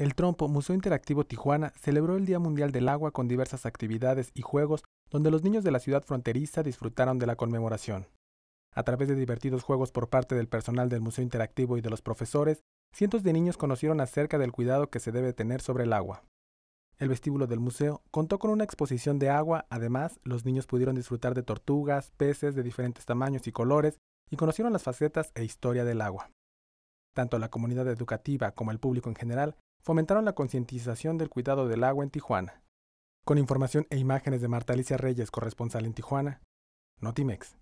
El Trompo Museo Interactivo Tijuana celebró el Día Mundial del Agua con diversas actividades y juegos donde los niños de la ciudad fronteriza disfrutaron de la conmemoración. A través de divertidos juegos por parte del personal del Museo Interactivo y de los profesores, cientos de niños conocieron acerca del cuidado que se debe tener sobre el agua. El vestíbulo del museo contó con una exposición de agua, además los niños pudieron disfrutar de tortugas, peces de diferentes tamaños y colores y conocieron las facetas e historia del agua. Tanto la comunidad educativa como el público en general fomentaron la concientización del cuidado del agua en Tijuana. Con información e imágenes de Marta Alicia Reyes, corresponsal en Tijuana, Notimex.